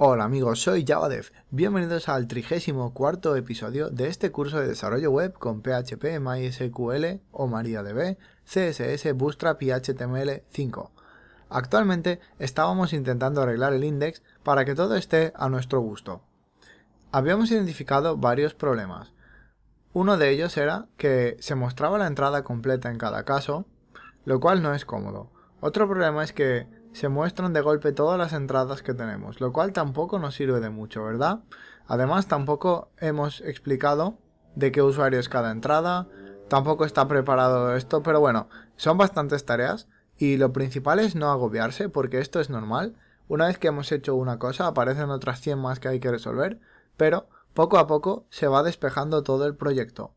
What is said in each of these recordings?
Hola amigos, soy JavaDev. Bienvenidos al cuarto episodio de este curso de desarrollo web con PHP, MySQL o MariaDB, CSS, Bootstrap y HTML5. Actualmente estábamos intentando arreglar el index para que todo esté a nuestro gusto. Habíamos identificado varios problemas. Uno de ellos era que se mostraba la entrada completa en cada caso, lo cual no es cómodo. Otro problema es que se muestran de golpe todas las entradas que tenemos, lo cual tampoco nos sirve de mucho, ¿verdad? Además, tampoco hemos explicado de qué usuario es cada entrada, tampoco está preparado esto, pero bueno, son bastantes tareas y lo principal es no agobiarse porque esto es normal. Una vez que hemos hecho una cosa, aparecen otras 100 más que hay que resolver, pero poco a poco se va despejando todo el proyecto.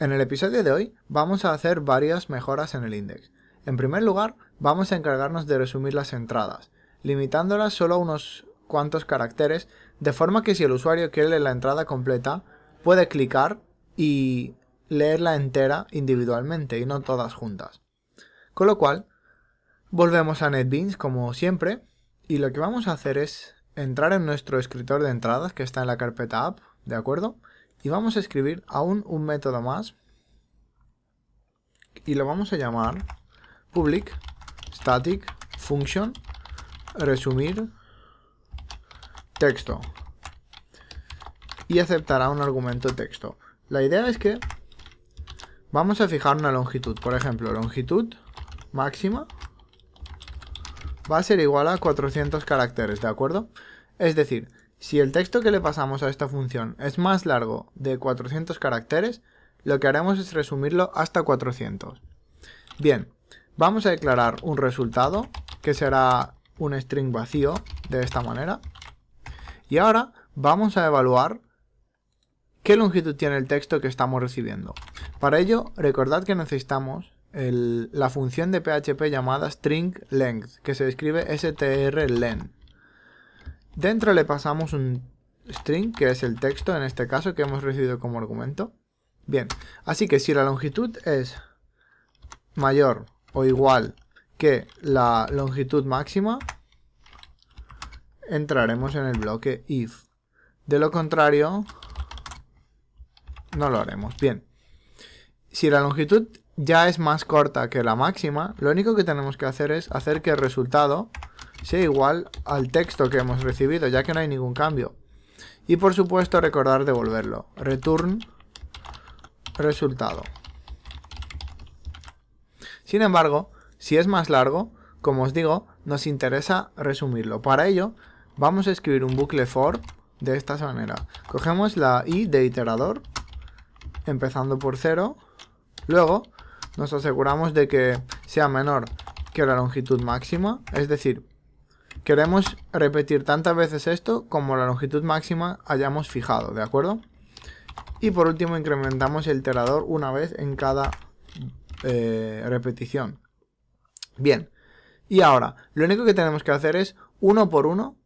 En el episodio de hoy vamos a hacer varias mejoras en el index. En primer lugar, vamos a encargarnos de resumir las entradas, limitándolas solo a unos cuantos caracteres, de forma que si el usuario quiere leer la entrada completa, puede clicar y leerla entera individualmente y no todas juntas. Con lo cual, volvemos a NetBeans como siempre y lo que vamos a hacer es entrar en nuestro escritor de entradas que está en la carpeta app, ¿de acuerdo? Y vamos a escribir aún un método más y lo vamos a llamar public static function resumir texto y aceptará un argumento texto. La idea es que vamos a fijar una longitud. Por ejemplo, longitud máxima va a ser igual a 400 caracteres, ¿de acuerdo? Es decir, si el texto que le pasamos a esta función es más largo de 400 caracteres, lo que haremos es resumirlo hasta 400. Bien, Vamos a declarar un resultado, que será un string vacío, de esta manera. Y ahora vamos a evaluar qué longitud tiene el texto que estamos recibiendo. Para ello, recordad que necesitamos la función de PHP llamada string length, que se describe strlen. Dentro le pasamos un string, que es el texto en este caso que hemos recibido como argumento. Bien, así que si la longitud es mayor o igual que la longitud máxima, entraremos en el bloque if. De lo contrario, no lo haremos. Bien. Si la longitud ya es más corta que la máxima, lo único que tenemos que hacer es hacer que el resultado sea igual al texto que hemos recibido, ya que no hay ningún cambio. Y por supuesto recordar devolverlo. Return resultado. Sin embargo, si es más largo, como os digo, nos interesa resumirlo. Para ello, vamos a escribir un bucle for de esta manera. Cogemos la i de iterador, empezando por 0. Luego, nos aseguramos de que sea menor que la longitud máxima. Es decir, queremos repetir tantas veces esto como la longitud máxima hayamos fijado, ¿de acuerdo? Y por último, incrementamos el iterador una vez en cada eh, repetición. Bien, y ahora, lo único que tenemos que hacer es, uno por uno,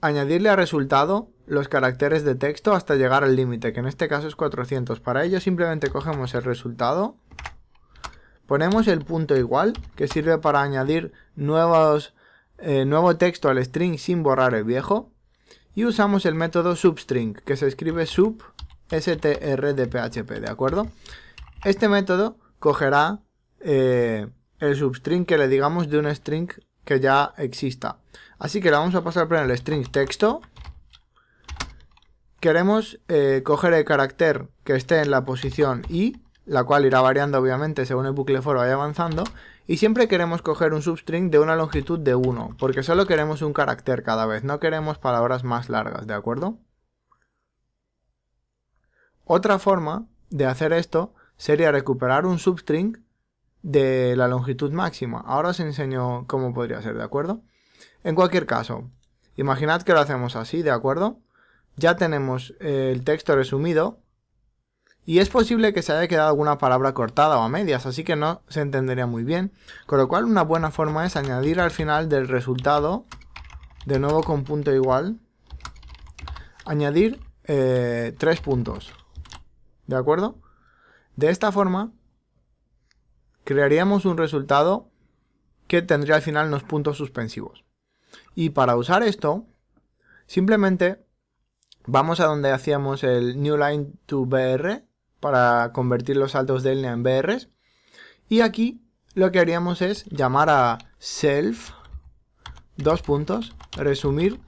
añadirle al resultado los caracteres de texto hasta llegar al límite, que en este caso es 400. Para ello simplemente cogemos el resultado, ponemos el punto igual, que sirve para añadir nuevos, eh, nuevo texto al string sin borrar el viejo, y usamos el método substring, que se escribe sub de PHP, ¿de acuerdo? Este método cogerá eh, el substring que le digamos de un string que ya exista. Así que le vamos a pasar por el string texto. Queremos eh, coger el carácter que esté en la posición i, la cual irá variando obviamente según el bucle for vaya avanzando. Y siempre queremos coger un substring de una longitud de 1, porque solo queremos un carácter cada vez, no queremos palabras más largas, ¿de acuerdo? Otra forma de hacer esto sería recuperar un substring de la longitud máxima. Ahora os enseño cómo podría ser, ¿de acuerdo? En cualquier caso, imaginad que lo hacemos así, ¿de acuerdo? Ya tenemos eh, el texto resumido y es posible que se haya quedado alguna palabra cortada o a medias, así que no se entendería muy bien. Con lo cual, una buena forma es añadir al final del resultado, de nuevo con punto igual, añadir eh, tres puntos. ¿De acuerdo? De esta forma, crearíamos un resultado que tendría al final los puntos suspensivos. Y para usar esto, simplemente vamos a donde hacíamos el new line to br para convertir los saltos de línea en brs y aquí lo que haríamos es llamar a self dos puntos resumir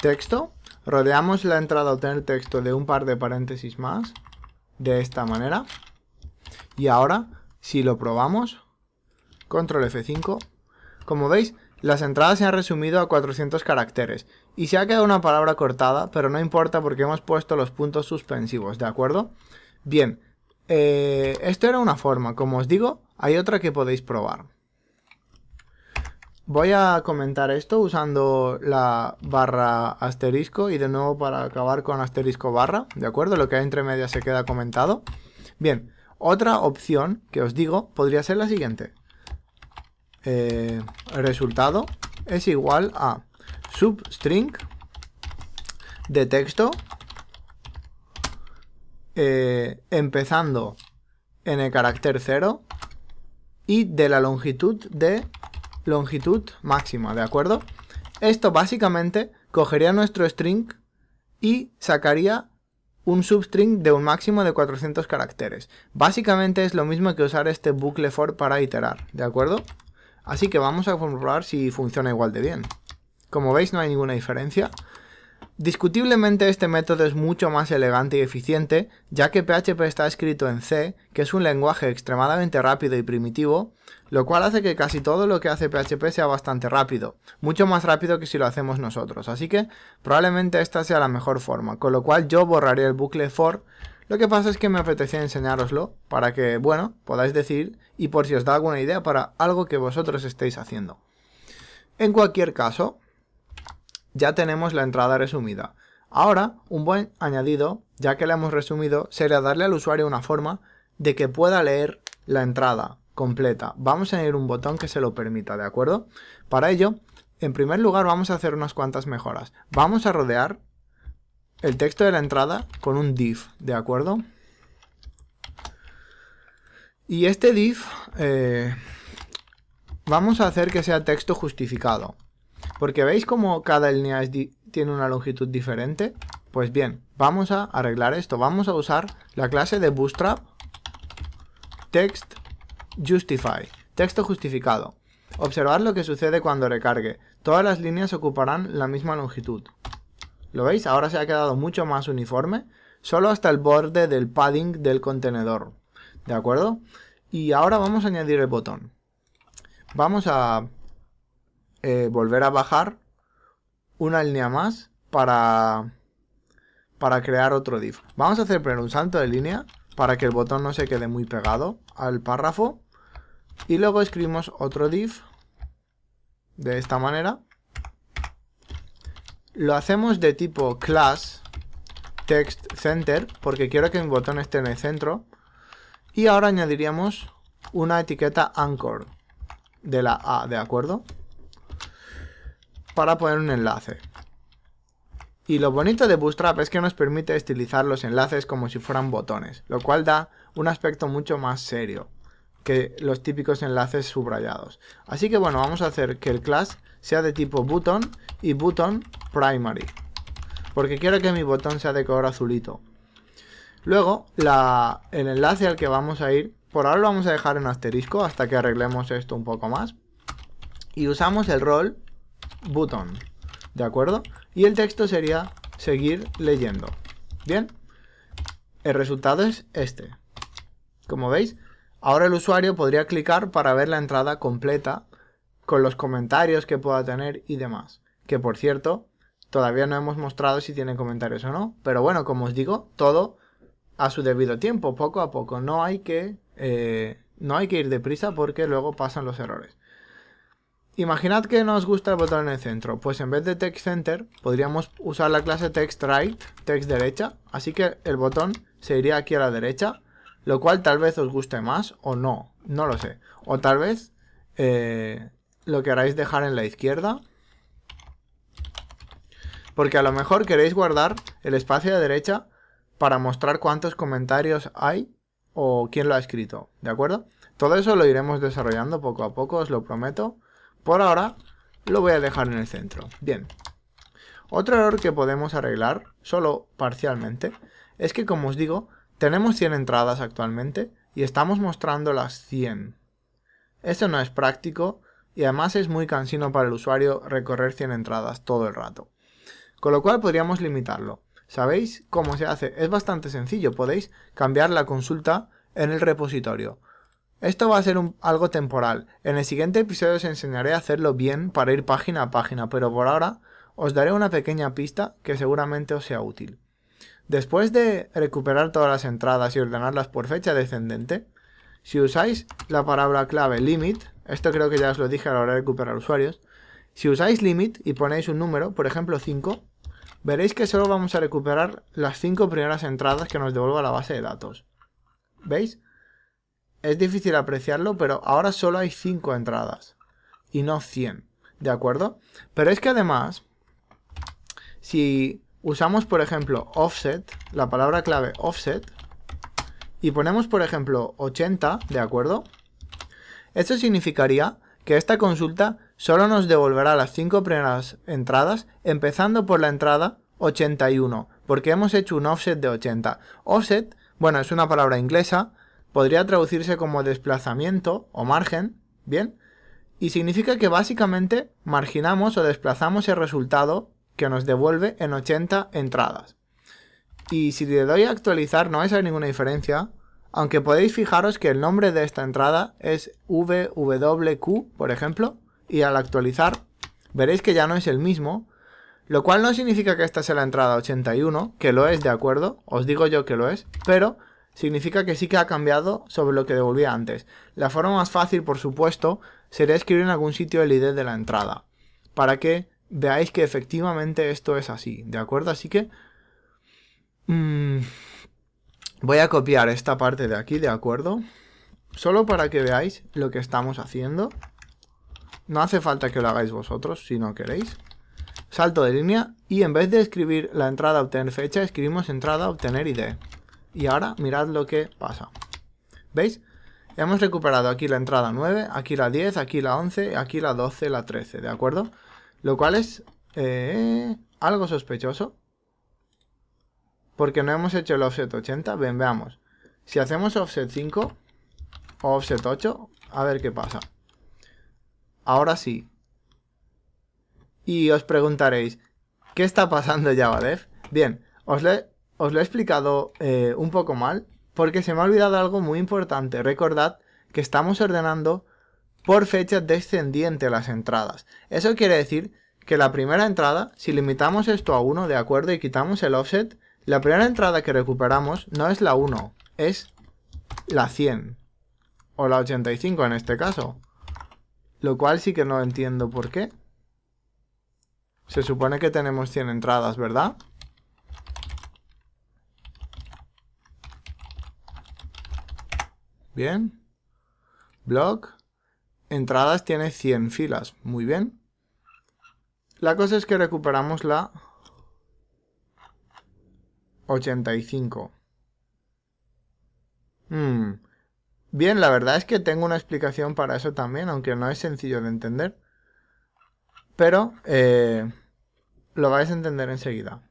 texto rodeamos la entrada a obtener texto de un par de paréntesis más de esta manera. Y ahora, si lo probamos, control F5, como veis, las entradas se han resumido a 400 caracteres y se ha quedado una palabra cortada, pero no importa porque hemos puesto los puntos suspensivos, ¿de acuerdo? Bien, eh, esto era una forma, como os digo, hay otra que podéis probar. Voy a comentar esto usando la barra asterisco y de nuevo para acabar con asterisco barra, ¿de acuerdo? Lo que hay entre medias se queda comentado. Bien, otra opción que os digo podría ser la siguiente. Eh, resultado es igual a substring de texto eh, empezando en el carácter 0 y de la longitud de longitud máxima, ¿de acuerdo? Esto básicamente cogería nuestro string y sacaría un substring de un máximo de 400 caracteres. Básicamente es lo mismo que usar este bucle for para iterar, ¿de acuerdo? Así que vamos a comprobar si funciona igual de bien. Como veis no hay ninguna diferencia. Discutiblemente este método es mucho más elegante y eficiente, ya que PHP está escrito en C, que es un lenguaje extremadamente rápido y primitivo, lo cual hace que casi todo lo que hace PHP sea bastante rápido, mucho más rápido que si lo hacemos nosotros, así que probablemente esta sea la mejor forma, con lo cual yo borraré el bucle for, lo que pasa es que me apetecía enseñároslo para que, bueno, podáis decir y por si os da alguna idea para algo que vosotros estéis haciendo. En cualquier caso, ya tenemos la entrada resumida. Ahora, un buen añadido, ya que la hemos resumido, sería darle al usuario una forma de que pueda leer la entrada, completa. Vamos a añadir un botón que se lo permita, ¿de acuerdo? Para ello, en primer lugar vamos a hacer unas cuantas mejoras. Vamos a rodear el texto de la entrada con un div, ¿de acuerdo? Y este div eh, vamos a hacer que sea texto justificado. Porque veis como cada línea tiene una longitud diferente. Pues bien, vamos a arreglar esto. Vamos a usar la clase de bootstrap text Justify. Texto justificado. Observad lo que sucede cuando recargue. Todas las líneas ocuparán la misma longitud. ¿Lo veis? Ahora se ha quedado mucho más uniforme. Solo hasta el borde del padding del contenedor. ¿De acuerdo? Y ahora vamos a añadir el botón. Vamos a eh, volver a bajar una línea más para, para crear otro div. Vamos a hacer primero un salto de línea para que el botón no se quede muy pegado al párrafo y luego escribimos otro div de esta manera. Lo hacemos de tipo class text center porque quiero que un botón esté en el centro y ahora añadiríamos una etiqueta anchor de la A, ¿de acuerdo? Para poner un enlace. Y lo bonito de Bootstrap es que nos permite estilizar los enlaces como si fueran botones, lo cual da un aspecto mucho más serio que los típicos enlaces subrayados. Así que bueno, vamos a hacer que el class sea de tipo button y button primary, porque quiero que mi botón sea de color azulito. Luego, el enlace al que vamos a ir, por ahora lo vamos a dejar en asterisco hasta que arreglemos esto un poco más. Y usamos el rol button, ¿de acuerdo? Y el texto sería seguir leyendo. Bien, el resultado es este. Como veis, ahora el usuario podría clicar para ver la entrada completa con los comentarios que pueda tener y demás. Que por cierto, todavía no hemos mostrado si tiene comentarios o no. Pero bueno, como os digo, todo a su debido tiempo, poco a poco. No hay que, eh, no hay que ir deprisa porque luego pasan los errores. Imaginad que no os gusta el botón en el centro. Pues en vez de text center, podríamos usar la clase text right, text derecha. Así que el botón se iría aquí a la derecha lo cual tal vez os guste más o no, no lo sé. O tal vez eh, lo queráis dejar en la izquierda, porque a lo mejor queréis guardar el espacio de derecha para mostrar cuántos comentarios hay o quién lo ha escrito, ¿de acuerdo? Todo eso lo iremos desarrollando poco a poco, os lo prometo. Por ahora lo voy a dejar en el centro. Bien. Otro error que podemos arreglar, solo parcialmente, es que como os digo, tenemos 100 entradas actualmente y estamos mostrando las 100. Esto no es práctico y además es muy cansino para el usuario recorrer 100 entradas todo el rato. Con lo cual podríamos limitarlo. ¿Sabéis cómo se hace? Es bastante sencillo, podéis cambiar la consulta en el repositorio. Esto va a ser algo temporal. En el siguiente episodio os enseñaré a hacerlo bien para ir página a página, pero por ahora os daré una pequeña pista que seguramente os sea útil. Después de recuperar todas las entradas y ordenarlas por fecha descendente, si usáis la palabra clave limit, esto creo que ya os lo dije a la hora de recuperar usuarios, si usáis limit y ponéis un número, por ejemplo 5, veréis que solo vamos a recuperar las 5 primeras entradas que nos devuelva la base de datos. ¿Veis? Es difícil apreciarlo, pero ahora solo hay 5 entradas y no 100, ¿de acuerdo? Pero es que además, si usamos, por ejemplo, offset, la palabra clave offset, y ponemos, por ejemplo, 80, ¿de acuerdo? Esto significaría que esta consulta solo nos devolverá las 5 primeras entradas, empezando por la entrada 81, porque hemos hecho un offset de 80. Offset, bueno, es una palabra inglesa, podría traducirse como desplazamiento o margen, ¿bien? Y significa que básicamente marginamos o desplazamos el resultado que nos devuelve en 80 entradas. Y si le doy a actualizar no vais a ninguna diferencia, aunque podéis fijaros que el nombre de esta entrada es VWQ, por ejemplo, y al actualizar veréis que ya no es el mismo, lo cual no significa que esta sea la entrada 81, que lo es, de acuerdo, os digo yo que lo es, pero significa que sí que ha cambiado sobre lo que devolvía antes. La forma más fácil, por supuesto, sería escribir en algún sitio el ID de la entrada, para que veáis que efectivamente esto es así, ¿de acuerdo? Así que mm, voy a copiar esta parte de aquí, ¿de acuerdo? Solo para que veáis lo que estamos haciendo. No hace falta que lo hagáis vosotros si no queréis. Salto de línea y en vez de escribir la entrada obtener fecha, escribimos entrada obtener ID. Y ahora mirad lo que pasa. ¿Veis? Hemos recuperado aquí la entrada 9, aquí la 10, aquí la 11, aquí la 12, la 13, ¿de acuerdo? Lo cual es eh, algo sospechoso. Porque no hemos hecho el offset 80. Bien, veamos. Si hacemos offset 5 o offset 8, a ver qué pasa. Ahora sí. Y os preguntaréis, ¿qué está pasando JavaDev? Bien, os, le, os lo he explicado eh, un poco mal, porque se me ha olvidado algo muy importante. Recordad que estamos ordenando por fecha descendiente las entradas. Eso quiere decir que la primera entrada, si limitamos esto a 1, de acuerdo, y quitamos el offset, la primera entrada que recuperamos no es la 1, es la 100. O la 85 en este caso. Lo cual sí que no entiendo por qué. Se supone que tenemos 100 entradas, ¿verdad? Bien. Block entradas tiene 100 filas. Muy bien. La cosa es que recuperamos la 85. Hmm. Bien, la verdad es que tengo una explicación para eso también, aunque no es sencillo de entender. Pero eh, lo vais a entender enseguida.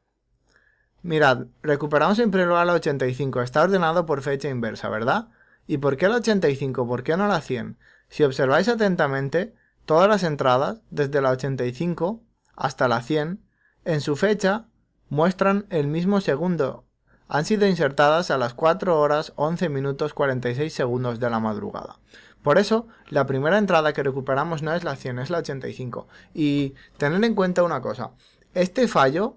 Mirad, recuperamos en primer lugar la 85. Está ordenado por fecha inversa, ¿verdad? ¿Y por qué la 85? ¿Por qué no la 100? Si observáis atentamente, todas las entradas, desde la 85 hasta la 100, en su fecha muestran el mismo segundo. Han sido insertadas a las 4 horas 11 minutos 46 segundos de la madrugada. Por eso, la primera entrada que recuperamos no es la 100, es la 85. Y tener en cuenta una cosa, este fallo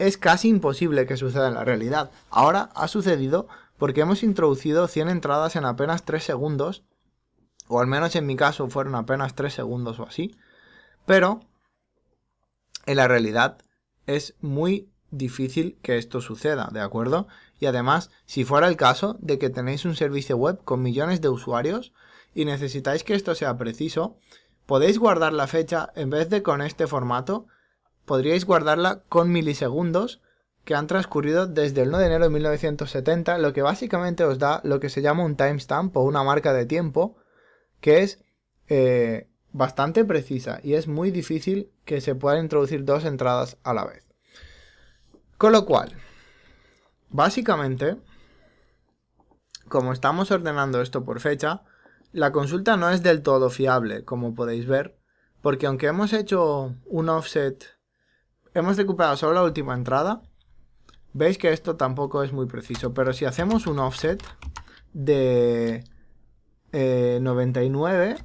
es casi imposible que suceda en la realidad. Ahora ha sucedido porque hemos introducido 100 entradas en apenas 3 segundos o al menos en mi caso fueron apenas 3 segundos o así, pero en la realidad es muy difícil que esto suceda, ¿de acuerdo? Y además, si fuera el caso de que tenéis un servicio web con millones de usuarios y necesitáis que esto sea preciso, podéis guardar la fecha en vez de con este formato, podríais guardarla con milisegundos que han transcurrido desde el 9 de enero de 1970, lo que básicamente os da lo que se llama un timestamp o una marca de tiempo, que es eh, bastante precisa y es muy difícil que se puedan introducir dos entradas a la vez. Con lo cual, básicamente, como estamos ordenando esto por fecha, la consulta no es del todo fiable, como podéis ver, porque aunque hemos hecho un offset, hemos recuperado solo la última entrada, veis que esto tampoco es muy preciso, pero si hacemos un offset de 99. Eh,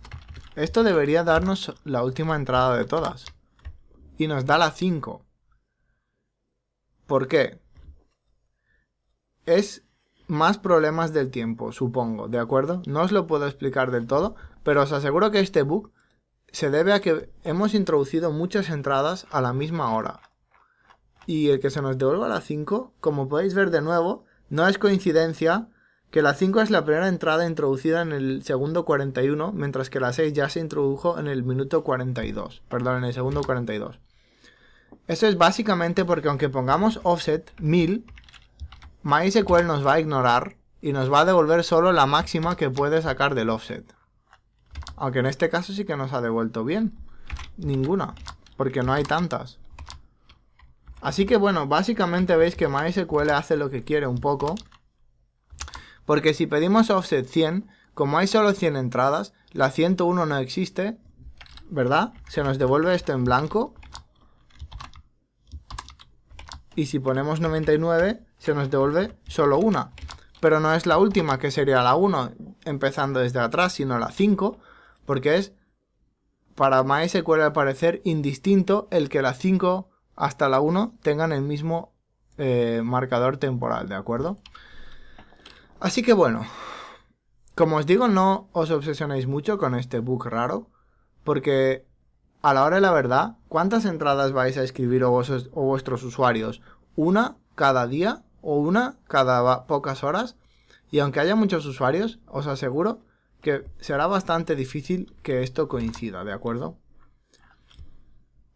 esto debería darnos la última entrada de todas. Y nos da la 5. ¿Por qué? Es más problemas del tiempo, supongo, ¿de acuerdo? No os lo puedo explicar del todo, pero os aseguro que este bug se debe a que hemos introducido muchas entradas a la misma hora. Y el que se nos devuelva la 5, como podéis ver de nuevo, no es coincidencia que la 5 es la primera entrada introducida en el segundo 41, mientras que la 6 ya se introdujo en el minuto 42, perdón, en el segundo 42. Eso es básicamente porque aunque pongamos offset 1000, MySQL nos va a ignorar y nos va a devolver solo la máxima que puede sacar del offset. Aunque en este caso sí que nos ha devuelto bien. Ninguna, porque no hay tantas. Así que bueno, básicamente veis que MySQL hace lo que quiere un poco porque si pedimos offset 100, como hay solo 100 entradas, la 101 no existe, ¿verdad? Se nos devuelve esto en blanco. Y si ponemos 99, se nos devuelve solo una. Pero no es la última, que sería la 1, empezando desde atrás, sino la 5, porque es, para MySQL al parecer, indistinto el que la 5 hasta la 1 tengan el mismo eh, marcador temporal, ¿de acuerdo? Así que bueno, como os digo, no os obsesionéis mucho con este book raro, porque a la hora de la verdad, ¿cuántas entradas vais a escribir vosotros o vuestros usuarios? ¿Una cada día o una cada pocas horas? Y aunque haya muchos usuarios, os aseguro que será bastante difícil que esto coincida, ¿de acuerdo?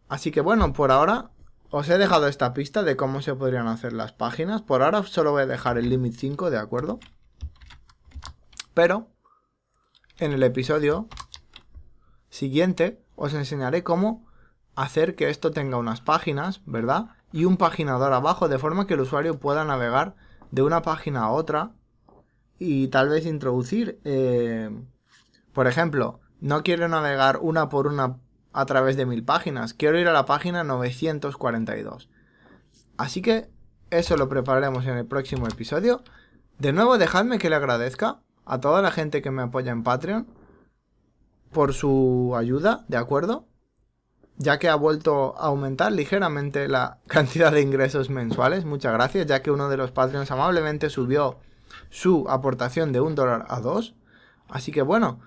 Así que bueno, por ahora os he dejado esta pista de cómo se podrían hacer las páginas. Por ahora solo voy a dejar el limit 5, ¿de acuerdo? Pero en el episodio siguiente os enseñaré cómo hacer que esto tenga unas páginas, ¿verdad? Y un paginador abajo, de forma que el usuario pueda navegar de una página a otra y tal vez introducir, eh, por ejemplo, no quiero navegar una por una a través de mil páginas. Quiero ir a la página 942. Así que eso lo prepararemos en el próximo episodio. De nuevo, dejadme que le agradezca a toda la gente que me apoya en Patreon por su ayuda, ¿de acuerdo? Ya que ha vuelto a aumentar ligeramente la cantidad de ingresos mensuales, muchas gracias, ya que uno de los Patreons amablemente subió su aportación de un dólar a dos. Así que bueno,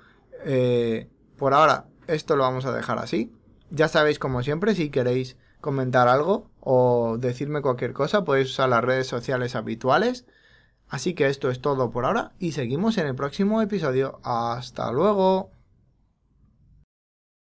eh, por ahora esto lo vamos a dejar así. Ya sabéis, como siempre, si queréis comentar algo o decirme cualquier cosa, podéis usar las redes sociales habituales. Así que esto es todo por ahora y seguimos en el próximo episodio. Hasta luego.